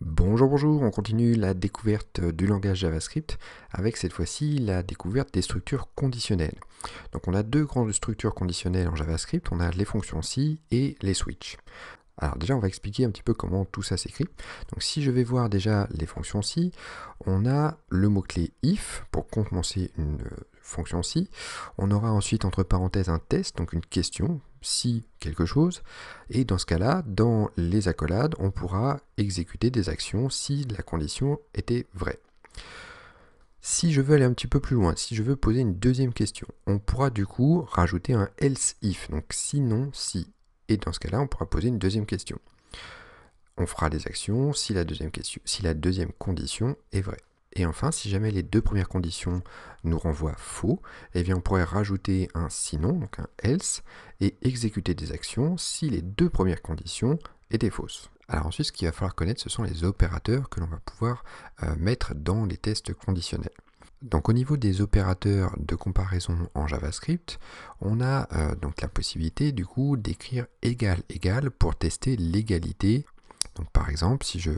Bonjour, bonjour, on continue la découverte du langage JavaScript avec cette fois-ci la découverte des structures conditionnelles. Donc on a deux grandes structures conditionnelles en JavaScript, on a les fonctions si et les switch. Alors déjà on va expliquer un petit peu comment tout ça s'écrit. Donc si je vais voir déjà les fonctions si, on a le mot-clé if pour commencer une fonction si. On aura ensuite entre parenthèses un test, donc une question, si quelque chose. Et dans ce cas-là, dans les accolades, on pourra exécuter des actions si la condition était vraie. Si je veux aller un petit peu plus loin, si je veux poser une deuxième question, on pourra du coup rajouter un else if, donc sinon si. Et dans ce cas-là, on pourra poser une deuxième question. On fera des actions si la deuxième, question, si la deuxième condition est vraie. Et enfin, si jamais les deux premières conditions nous renvoient faux, eh bien on pourrait rajouter un sinon, donc un else, et exécuter des actions si les deux premières conditions étaient fausses. Alors ensuite, ce qu'il va falloir connaître, ce sont les opérateurs que l'on va pouvoir euh, mettre dans les tests conditionnels. Donc au niveau des opérateurs de comparaison en JavaScript, on a euh, donc la possibilité du coup d'écrire égal égal pour tester l'égalité donc par exemple, si je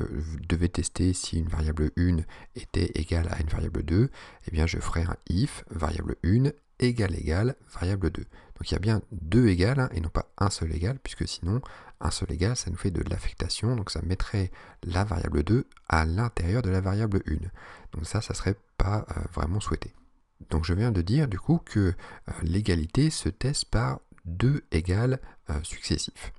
devais tester si une variable 1 était égale à une variable 2, eh bien je ferais un if variable 1 égale égale variable 2. Donc il y a bien deux égales hein, et non pas un seul égal, puisque sinon un seul égal ça nous fait de l'affectation, donc ça mettrait la variable 2 à l'intérieur de la variable 1. Donc ça, ça serait pas euh, vraiment souhaité. Donc je viens de dire du coup que euh, l'égalité se teste par deux égales euh, successifs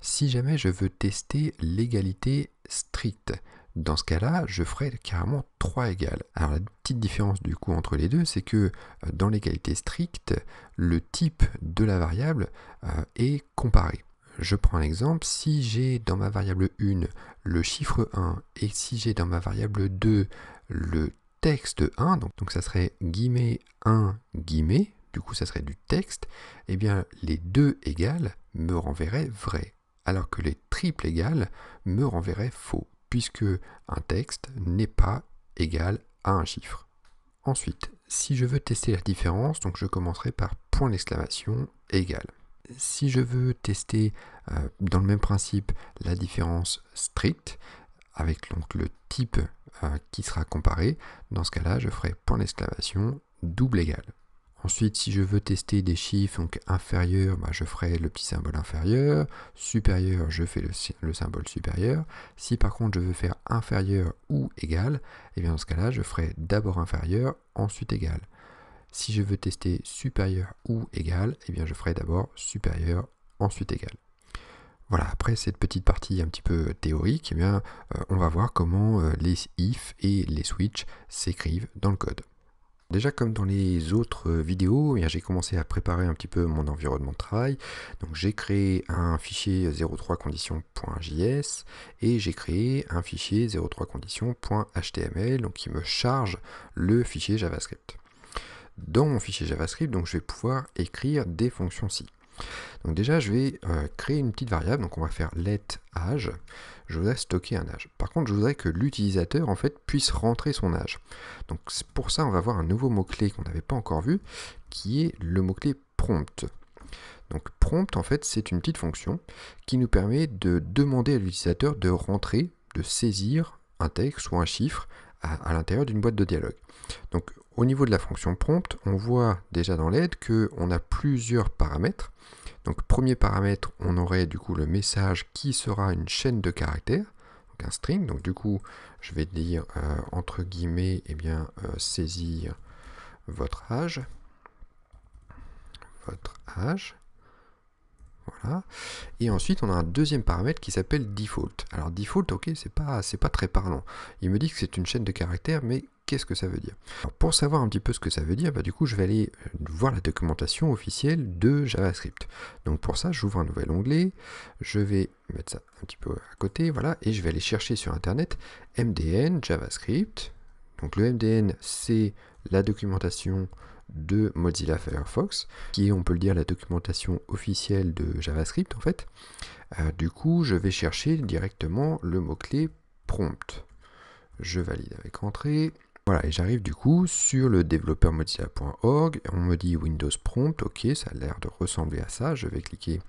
si jamais je veux tester l'égalité stricte. Dans ce cas-là, je ferai carrément 3 égales. Alors la petite différence du coup entre les deux, c'est que euh, dans l'égalité stricte, le type de la variable euh, est comparé. Je prends l'exemple, si j'ai dans ma variable 1 le chiffre 1 et si j'ai dans ma variable 2 le texte 1, donc, ça serait guillemets 1 guillemets, du coup ça serait du texte, et eh bien les deux égales me renverraient vrai alors que les triples égales me renverraient faux, puisque un texte n'est pas égal à un chiffre. Ensuite, si je veux tester la différence, donc je commencerai par point d'exclamation égal. Si je veux tester euh, dans le même principe la différence stricte, avec donc le type euh, qui sera comparé, dans ce cas-là, je ferai point d'exclamation double égal. Ensuite, si je veux tester des chiffres donc inférieurs, bah, je ferai le petit symbole inférieur. Supérieur, je fais le, symbole supérieur. Si par contre je veux faire inférieur ou égal, et eh bien dans ce cas-là, je ferai d'abord inférieur, ensuite égal. Si je veux tester supérieur ou égal, et eh bien je ferai d'abord supérieur, ensuite égal. Voilà, après cette petite partie un petit peu théorique, eh bien, euh, on va voir comment euh, les if et les switch s'écrivent dans le code. Déjà comme dans les autres euh, vidéos, eh j'ai commencé à préparer un petit peu mon environnement de travail. Donc j'ai créé un fichier 03 conditionsjs et j'ai créé un fichier 03 conditionshtml donc qui me charge le fichier JavaScript. Dans mon fichier JavaScript, donc je vais pouvoir écrire des fonctions si. Donc déjà, je vais euh, créer une petite variable, donc on va faire let age, je voudrais stocker un âge. Par contre, je voudrais que l'utilisateur en fait puisse rentrer son âge. Donc pour ça, on va voir un nouveau mot-clé qu'on n'avait pas encore vu, qui est le mot-clé prompt. Donc prompt, en fait, c'est une petite fonction qui nous permet de demander à l'utilisateur de rentrer, de saisir un texte ou un chiffre à, à l'intérieur d'une boîte de dialogue. Donc au niveau de la fonction prompt, on voit déjà dans l'aide qu'on a plusieurs paramètres. Donc premier paramètre, on aurait du coup le message qui sera une chaîne de caractères, donc un string. Donc du coup, je vais dire euh, entre guillemets, et eh bien euh, saisir votre âge, votre âge. Voilà. Et ensuite, on a un deuxième paramètre qui s'appelle default. Alors default, ok, c'est pas, pas très parlant. Il me dit que c'est une chaîne de caractères, mais qu'est-ce que ça veut dire Pour savoir un petit peu ce que ça veut dire, bah, du coup, je vais aller euh, voir la documentation officielle de JavaScript. Donc pour ça, j'ouvre un nouvel onglet, je vais mettre ça un petit peu à côté, voilà, et je vais aller chercher sur Internet MDN JavaScript. Donc le MDN, c'est la documentation de Mozilla Firefox, qui est, on peut le dire, la documentation officielle de JavaScript en fait. Euh, du coup, je vais chercher directement le mot-clé prompt. Je valide avec entrée. Voilà, et j'arrive du coup sur le développeur mozilla.org, on me dit Windows prompt, ok, ça a l'air de ressembler à ça, je vais cliquer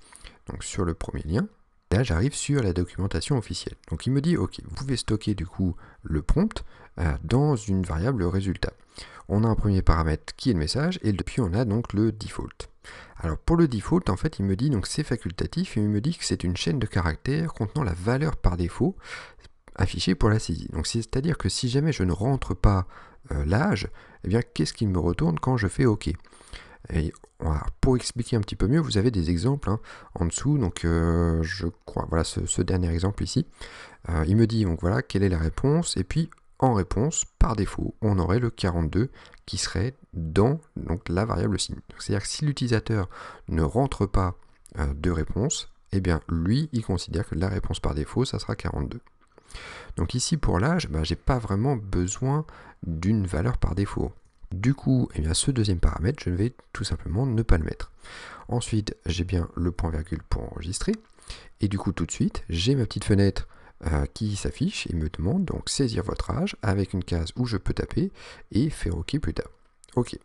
donc sur le premier lien. Là, j'arrive sur la documentation officielle. Donc il me dit, ok, vous pouvez stocker du coup le prompt euh, dans une variable résultat. On a un premier paramètre qui est le message, et depuis on a donc le default. Alors pour le default, en fait, il me dit, donc c'est facultatif, et il me dit que c'est une chaîne de caractères contenant la valeur par défaut affichée pour la saisie. Donc c'est-à-dire que si jamais je ne rentre pas euh, l'âge, eh bien qu'est-ce qu'il me retourne quand je fais OK pour expliquer un petit peu mieux, vous avez des exemples hein, en dessous. Donc, euh, je crois, voilà ce, dernier exemple ici. Euh, il me dit donc voilà quelle est la réponse. Et puis, en réponse, par défaut, on aurait le 42 qui serait dans donc, la variable signe. C'est-à-dire que si l'utilisateur ne rentre pas euh, de réponse, eh bien, lui, il considère que la réponse par défaut, ça sera 42. Donc ici, pour l'âge, bah, je n'ai pas vraiment besoin d'une valeur par défaut. Du coup, eh bien, ce deuxième paramètre, je vais tout simplement ne pas le mettre. Ensuite, j'ai bien le point-virgule pour enregistrer. Et du coup, tout de suite, j'ai ma petite fenêtre euh, qui s'affiche et me demande donc saisir votre âge avec une case où je peux taper et faire OK plus tard. OK.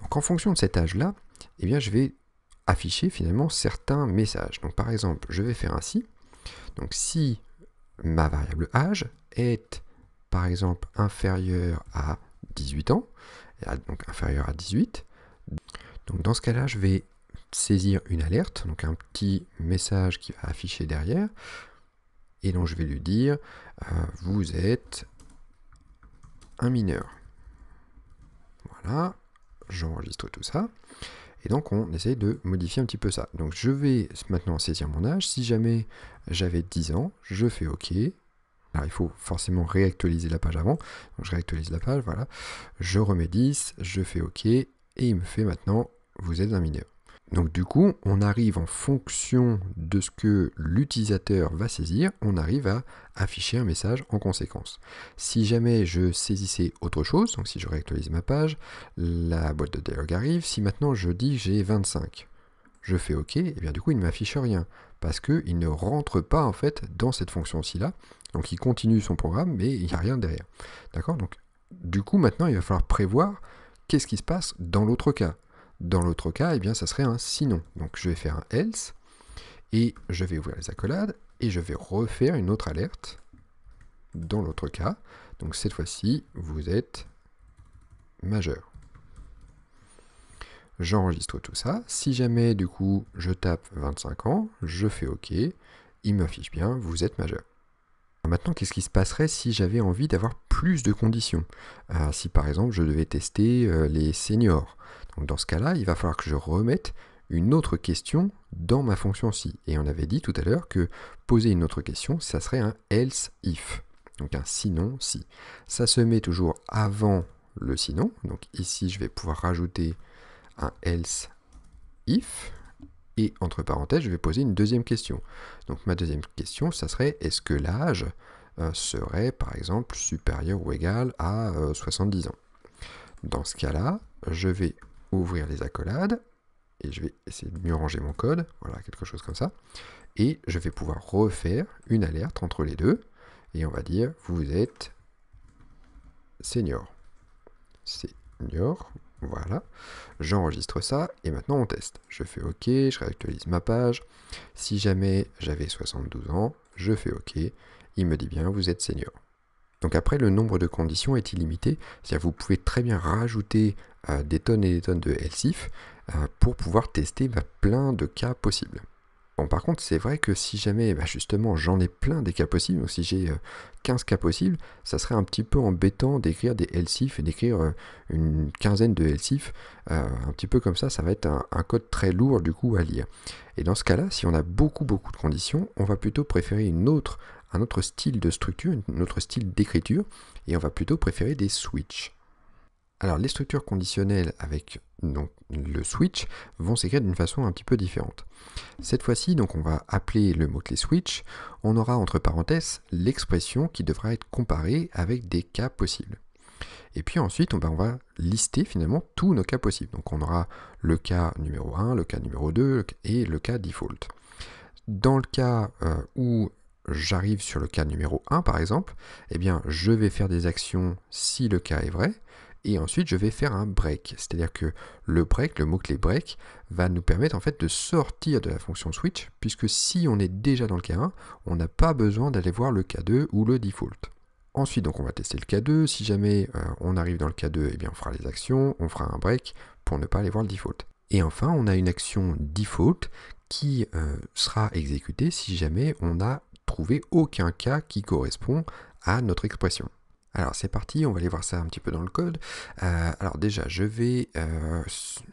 Donc en fonction de cet âge-là, eh bien, je vais afficher finalement certains messages. Donc par exemple, je vais faire ainsi. Donc si ma variable âge est par exemple inférieure à 18 ans, donc inférieur à 18. Donc dans ce cas-là, je vais saisir une alerte, donc un petit message qui va afficher derrière, et donc je vais lui dire euh, vous êtes un mineur. Voilà, j'enregistre tout ça. Et donc on essaie de modifier un petit peu ça. Donc je vais maintenant saisir mon âge. Si jamais j'avais 10 ans, je fais OK. Alors, il faut forcément réactualiser la page avant. Donc, je réactualise la page, voilà. Je remets 10, je fais OK, et il me fait maintenant vous êtes un mineur. Donc du coup, on arrive en fonction de ce que l'utilisateur va saisir, on arrive à afficher un message en conséquence. Si jamais je saisissais autre chose, donc si je réactualise ma page, la boîte de dialogue arrive, si maintenant je dis j'ai 25, je fais OK, et eh bien du coup il ne m'affiche rien, parce qu'il ne rentre pas en fait dans cette fonction-ci là, donc il continue son programme, mais il n'y a rien derrière. D'accord Donc du coup maintenant il va falloir prévoir qu'est-ce qui se passe dans l'autre cas. Dans l'autre cas, et eh bien ça serait un sinon. Donc je vais faire un else, et je vais ouvrir les accolades, et je vais refaire une autre alerte dans l'autre cas. Donc cette fois-ci, vous êtes majeur j'enregistre tout ça. Si jamais, du coup, je tape 25 ans, je fais OK, il m'affiche bien, vous êtes majeur. Maintenant, qu'est-ce qui se passerait si j'avais envie d'avoir plus de conditions euh, Si par exemple, je devais tester euh, les seniors. Donc dans ce cas-là, il va falloir que je remette une autre question dans ma fonction si. Et on avait dit tout à l'heure que poser une autre question, ça serait un else if. Donc un sinon si. Ça se met toujours avant le sinon. Donc ici, je vais pouvoir rajouter un else if, et entre parenthèses, je vais poser une deuxième question. Donc ma deuxième question, ça serait est-ce que l'âge euh, serait par exemple supérieur ou égal à 70 euh, ans Dans ce cas-là, je vais ouvrir les accolades et je vais essayer de mieux ranger mon code, voilà, quelque chose comme ça. Et je vais pouvoir refaire une alerte entre les deux et on va dire vous êtes senior. Senior voilà, j'enregistre ça et maintenant on teste. Je fais OK, je réactualise ma page. Si jamais j'avais 72 ans, je fais OK. Il me dit bien, vous êtes senior. Donc après, le nombre de conditions est illimité. C'est-à-dire vous pouvez très bien rajouter euh, des tonnes et des tonnes de LSIF euh, pour pouvoir tester bah, plein de cas possibles. Bon, par contre, c'est vrai que si jamais, bah, justement, j'en ai plein des cas possibles, donc si j'ai 15 euh, cas possibles, ça serait un petit peu embêtant d'écrire des LCIF et d'écrire euh, une quinzaine de LCIF. Euh, un petit peu comme ça, ça va être un, code très lourd du coup à lire. Et dans ce cas-là, si on a beaucoup beaucoup de conditions, on va plutôt préférer une autre, un autre style de structure, un autre style d'écriture, et on va plutôt préférer des switches. Alors les structures conditionnelles avec donc, le switch vont s'écrire d'une façon un petit peu différente. Cette fois-ci, donc on va appeler le mot-clé switch, on aura entre parenthèses l'expression qui devra être comparée avec des cas possibles. Et puis ensuite, on va, lister finalement tous nos cas possibles. Donc on aura le cas numéro 1, le cas numéro 2 et le cas default. Dans le cas euh, où j'arrive sur le cas numéro 1 par exemple, eh bien je vais faire des actions si le cas est vrai, et ensuite je vais faire un break. C'est-à-dire que le break, le mot-clé break, va nous permettre en fait de sortir de la fonction switch, puisque si on est déjà dans le K1, on n'a pas besoin d'aller voir le K2 ou le default. Ensuite, donc on va tester le K2. Si jamais euh, on arrive dans le K2, eh bien on fera les actions, on fera un break pour ne pas aller voir le default. Et enfin, on a une action default qui euh, sera exécutée si jamais on n'a trouvé aucun cas qui correspond à notre expression. Alors c'est parti, on va aller voir ça un petit peu dans le code. Euh, alors déjà, je vais euh,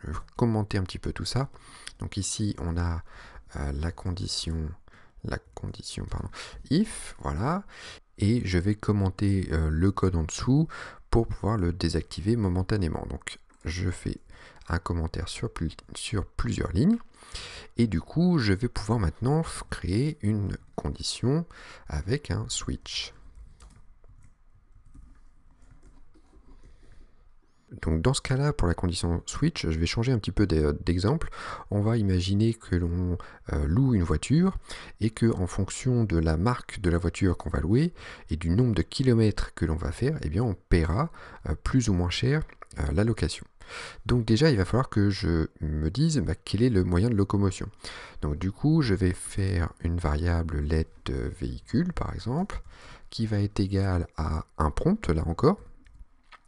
euh, commenter un petit peu tout ça. Donc ici, on a la condition, la condition, pardon, if, voilà. Et je vais commenter le code en dessous pour pouvoir le désactiver momentanément. Donc je fais un commentaire sur plusieurs lignes. Et du coup, je vais pouvoir maintenant créer une condition avec un switch. Donc dans ce cas-là, pour la condition switch, je vais changer un petit peu euh, d'exemple. On va imaginer que l'on euh, loue une voiture et que en fonction de la marque de la voiture qu'on va louer et du nombre de kilomètres que l'on va faire, eh bien on paiera euh, plus ou moins cher la location. Donc déjà, il va falloir que je me dise bah, quel est le moyen de locomotion. Donc du coup, je vais faire une variable let véhicule, par exemple, qui va être égale à un prompt, là encore.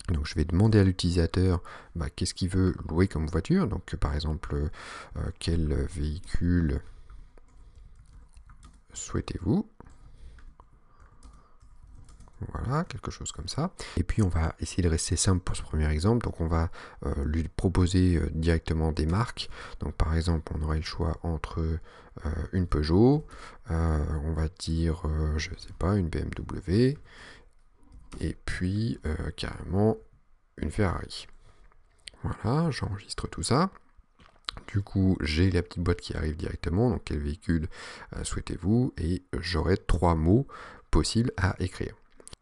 Donc je vais demander à l'utilisateur bah, qu'est-ce qu'il veut louer comme voiture. Donc par exemple, euh, quel véhicule souhaitez-vous voilà, quelque chose comme ça. Et puis on va essayer de rester simple pour ce premier exemple. Donc on va euh, lui proposer euh, directement des marques. Donc par exemple, on aurait le choix entre une Peugeot, on va dire, je ne sais pas, une BMW, et puis euh, carrément une Ferrari. Voilà, j'enregistre tout ça. Du coup, j'ai la petite boîte qui arrive directement, donc quel véhicule euh, souhaitez-vous, et j'aurai trois mots possibles à écrire.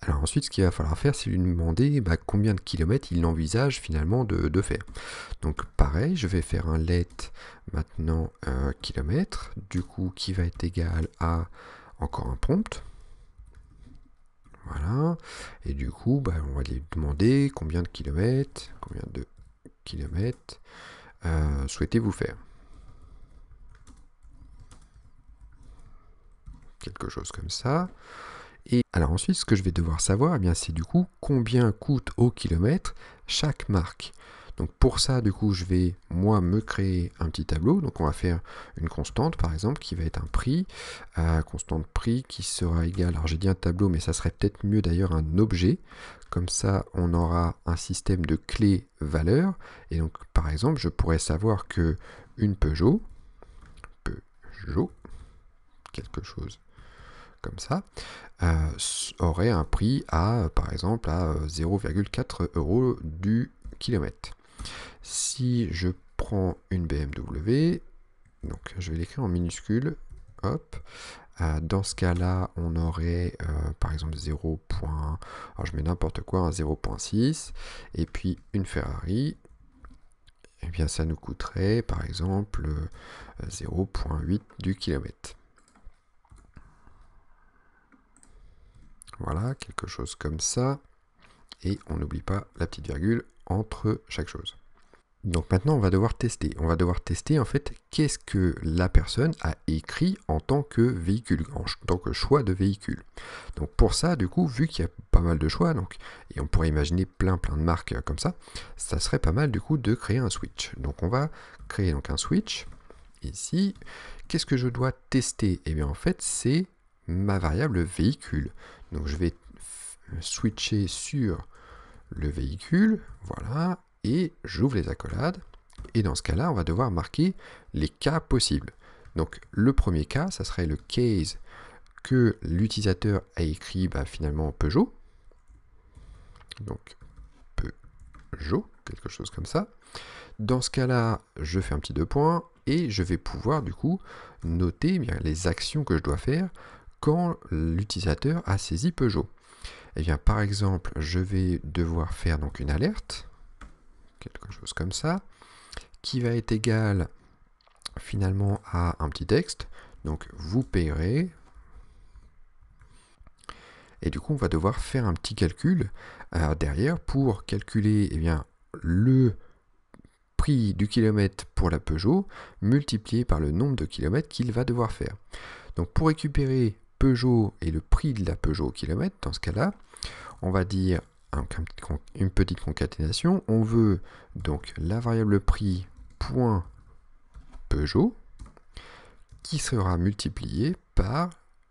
Alors ensuite, ce qu'il va falloir faire, c'est lui demander bah, combien de kilomètres il envisage finalement de, faire. Donc pareil, je vais faire un let maintenant euh, du coup qui va être égal à encore un prompt, voilà. Et du coup, bah, on va lui demander combien de kilomètres, combien de kilomètres euh, souhaitez-vous faire. Quelque chose comme ça. Et alors ensuite, ce que je vais devoir savoir, eh c'est du coup combien coûte au kilomètre chaque marque. Donc pour ça, du coup, je vais, moi, me créer un petit tableau. Donc on va faire une constante, par exemple, qui va être un prix. Euh, constante prix qui sera égale, alors j'ai dit un tableau, mais ça serait peut-être mieux d'ailleurs un objet. Comme ça, on aura un système de clés valeurs. Et donc, par exemple, je pourrais savoir que une Peugeot, Peugeot, quelque chose comme ça, euh, aurait un prix à, par exemple, à 0,4 euh, euros du kilomètre. Si je prends une BMW, donc je vais l'écrire en minuscule, hop, euh, dans ce cas-là, on aurait euh, par exemple 0. je mets n'importe quoi, 0.6, et puis une Ferrari, et eh bien ça nous coûterait par exemple 0.8 euh, du kilomètre. Voilà, quelque chose comme ça. Et on n'oublie pas la petite virgule entre chaque chose. Donc maintenant, on va devoir tester. On va devoir tester en fait qu'est-ce que la personne a écrit en tant que véhicule, en tant que choix de véhicule. Donc pour ça, du coup, vu qu'il y a pas mal de choix, donc, et on pourrait imaginer plein plein de marques euh, comme ça, ça serait pas mal du coup de créer un switch. Donc on va créer donc un switch ici. Qu'est-ce que je dois tester Et eh bien en fait, c'est ma variable véhicule. Donc je vais switcher sur le véhicule, voilà, et j'ouvre les accolades. Et dans ce cas-là, on va devoir marquer les cas possibles. Donc le premier cas, ça serait le case que l'utilisateur a écrit bah, finalement Peugeot. Donc Peugeot, quelque chose comme ça. Dans ce cas-là, je fais un petit deux points et je vais pouvoir du coup noter eh bien, les actions que je dois faire quand l'utilisateur a saisi Peugeot. Et eh bien par exemple, je vais devoir faire donc une alerte quelque chose comme ça, qui va être égal finalement à un petit texte. Donc vous payerez. Et du coup, on va devoir faire un petit calcul euh, derrière pour calculer eh bien, le prix du kilomètre pour la Peugeot multiplié par le nombre de kilomètres qu'il va devoir faire. Donc pour récupérer Peugeot et le prix de la Peugeot au kilomètre, dans ce cas-là, on va dire une petite concaténation, on veut donc la variable prix Peugeot qui sera multipliée par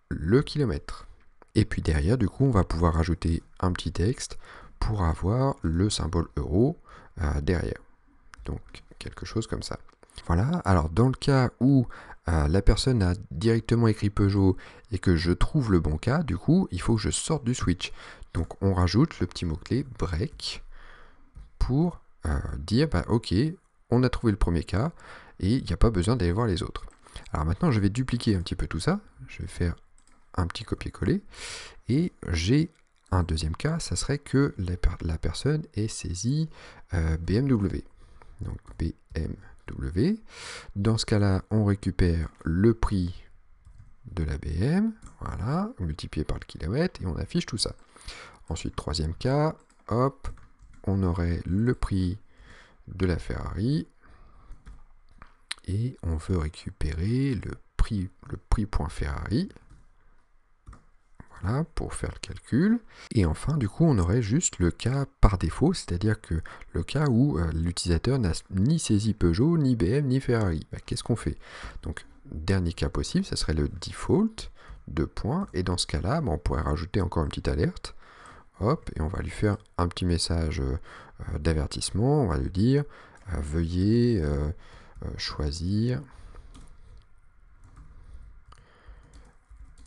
le kilomètre. Et puis derrière, du coup, on va pouvoir ajouter un petit texte pour avoir le symbole euro euh, derrière. Donc quelque chose comme ça. Voilà, alors dans le cas où euh, la personne a directement écrit Peugeot et que je trouve le bon cas, du coup, il faut que je sorte du switch. Donc on rajoute le petit mot-clé break pour euh, dire bah, ok, on a trouvé le premier cas et il n'y a pas besoin d'aller voir les autres. Alors maintenant je vais dupliquer un petit peu tout ça, je vais faire un petit copier-coller et j'ai un deuxième cas, ça serait que la, personne ait saisi euh, BMW. Donc BMW. Dans ce cas-là, on récupère le prix de la BM, voilà, multiplié par le kilowatt et on affiche tout ça. Ensuite, troisième cas, hop, on aurait le prix de la Ferrari et on veut récupérer le prix, le Voilà, pour faire le calcul. Et enfin, du coup, on aurait juste le cas par défaut, c'est-à-dire que le cas où euh, l'utilisateur n'a ni saisi Peugeot, ni BM, ni Ferrari. Bah, qu'est-ce qu'on fait Donc, dernier cas possible, ce serait le default, de points. Et dans ce cas-là, bah, on pourrait rajouter encore une petite alerte et on va lui faire un petit message euh, euh, d'avertissement, on va lui dire euh, veuillez choisir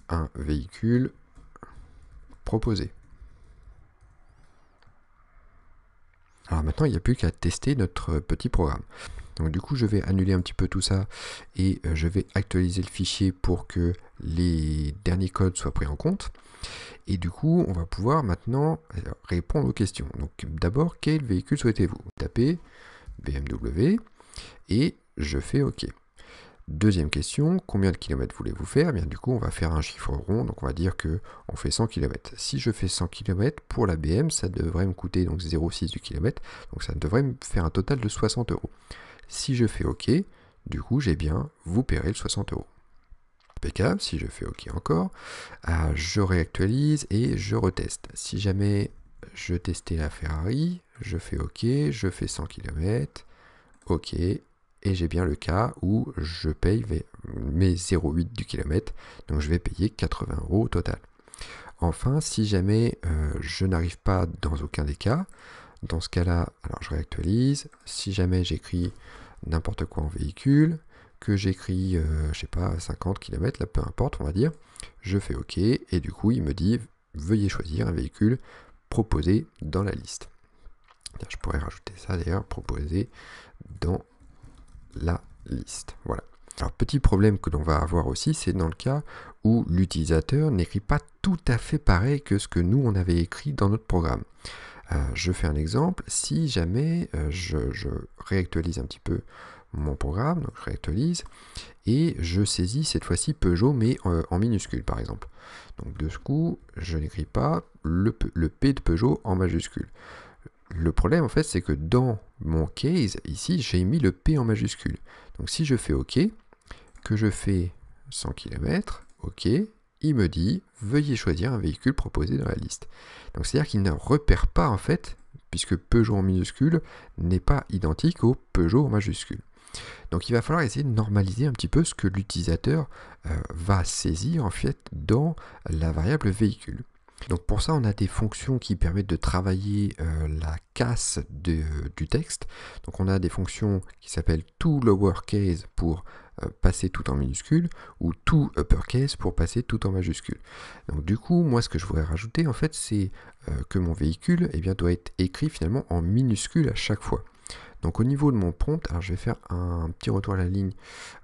un véhicule proposé. Alors maintenant, il n'y a plus qu'à tester notre petit programme. Donc du coup, je vais annuler un petit peu tout ça et euh, je vais actualiser le fichier pour que les derniers codes soient pris en compte. Et du coup, on va pouvoir maintenant euh, répondre aux questions. Donc d'abord, quel véhicule souhaitez-vous Tapez BMW et je fais OK. Deuxième question, combien de kilomètres voulez-vous faire eh bien, Du coup, on va faire un chiffre rond, donc on va dire que on fait 100 km. Si je fais 100 km pour la BM, ça devrait me coûter 0,6 du kilomètre, donc ça devrait me faire un total de 60 euros. Si je fais OK, du coup, j'ai bien, vous paierez le 60 euros. PK, si je fais OK encore, ah, je réactualise et je reteste. Si jamais je testais la Ferrari, je fais OK, je fais 100 km, OK, et j'ai bien le cas où je paye mes 0,8 du kilomètre, donc je vais payer 80 euros au total. Enfin, si jamais euh, je n'arrive pas dans aucun des cas, dans ce cas-là, alors je réactualise. Si jamais j'écris n'importe quoi en véhicule, que j'écris, je euh, je sais pas, 50 km, là peu importe, on va dire, je fais OK, et du coup il me dit veuillez choisir un véhicule proposé dans la liste. je pourrais rajouter ça d'ailleurs, proposé dans la liste. Voilà. Alors petit problème que l'on va avoir aussi, c'est dans le cas où l'utilisateur n'écrit pas tout à fait pareil que ce que nous on avait écrit dans notre programme. Euh, je fais un exemple, si jamais euh, je, réactualise un petit peu mon programme, donc je réactualise, et je saisis cette fois-ci Peugeot, mais euh, en, minuscule par exemple. Donc de ce coup, je n'écris pas le, le P de Peugeot en majuscule. Le problème en fait, c'est que dans mon case, ici, j'ai mis le P en majuscule. Donc si je fais OK, que je fais 100 km, OK, il me dit veuillez choisir un véhicule proposé dans la liste. Donc c'est-à-dire qu'il ne repère pas en fait, puisque Peugeot en minuscule n'est pas identique au Peugeot en majuscule. Donc il va falloir essayer de normaliser un petit peu ce que l'utilisateur euh, va saisir en fait dans la variable véhicule. Donc pour ça, on a des fonctions qui permettent de travailler euh, la casse du texte. Donc on a des fonctions qui s'appellent to lowercase pour euh, passer tout en minuscule ou to pour passer tout en majuscule. Donc du coup, moi ce que je voudrais rajouter en fait, c'est euh, que mon véhicule eh doit être écrit finalement en minuscule à chaque fois. Donc au niveau de mon prompt, alors je vais faire un petit retour à la ligne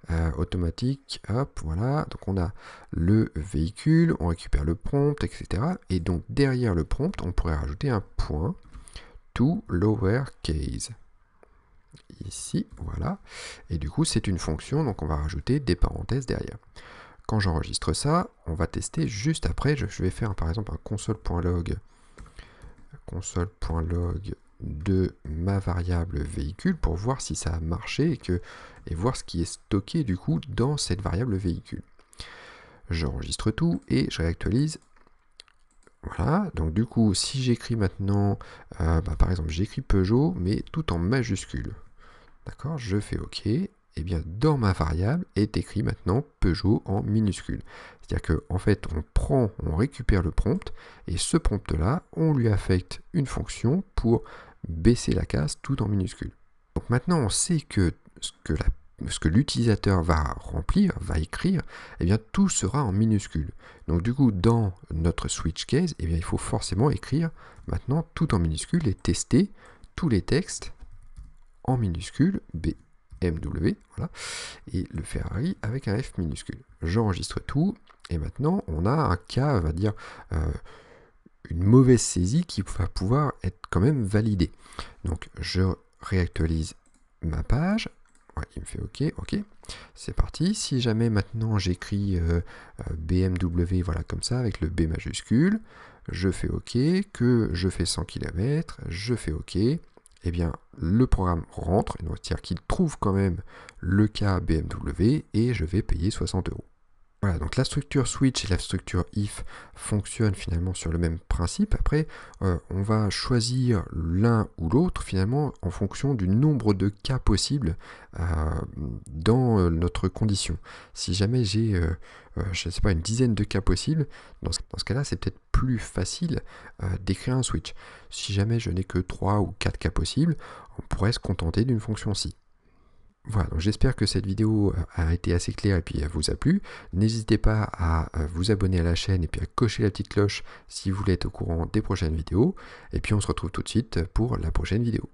euh, automatique. Hop, voilà. Donc on a le véhicule, on récupère le prompt, etc. Et donc derrière le prompt, on pourrait rajouter un point to case. ici, voilà. Et du coup, c'est une fonction, donc on va rajouter des parenthèses derrière. Quand j'enregistre ça, on va tester juste après. Je vais faire par exemple un console.log console.log de ma variable véhicule pour voir si ça a marché et, que, et voir ce qui est stocké du coup dans cette variable véhicule. J'enregistre tout et je réactualise. Voilà, donc du coup, si j'écris maintenant, euh, bah, par exemple, j'écris Peugeot, mais tout en majuscule. D'accord, je fais OK, eh bien dans ma variable est écrit maintenant Peugeot en minuscule. C'est-à-dire qu'en en fait, on prend, on récupère le prompt, et ce prompt-là, on lui affecte une fonction pour baisser la case tout en minuscule. Donc maintenant, on sait que ce que ce que l'utilisateur va remplir, va écrire, eh bien tout sera en minuscule. Donc du coup, dans notre switch case, eh bien, il faut forcément écrire maintenant tout en minuscule et tester tous les textes en minuscule B. MW, voilà, et le Ferrari avec un F minuscule. J'enregistre tout, et maintenant on a un cas, on va dire, euh, une mauvaise saisie qui va pouvoir être quand même validée. Donc je réactualise ma page, il me fait OK, OK, c'est parti. Si jamais maintenant j'écris euh, euh, BMW, voilà comme ça, avec le B majuscule, je fais OK, que je fais 100 km, je fais OK, eh bien, le programme rentre, c'est-à-dire qu'il trouve quand même le cas BMW et je vais payer 60 euros. Voilà, donc la structure switch et la structure if fonctionnent finalement sur le même principe. Après, euh, on va choisir l'un ou l'autre finalement en fonction du nombre de cas possibles euh, dans euh, notre condition. Si jamais j'ai, je sais pas, une dizaine de cas possibles, dans ce, ce cas-là, c'est peut-être plus facile d'écrire un switch. Si jamais je n'ai que 3 ou 4 cas possibles, on pourrait se contenter d'une fonction si. Voilà, donc j'espère que cette vidéo euh, a été assez claire et puis elle euh, vous a plu. N'hésitez pas à euh, vous abonner à la chaîne et puis à cocher la petite cloche si vous voulez être au courant des prochaines vidéos. Et puis on se retrouve tout de suite pour la prochaine vidéo.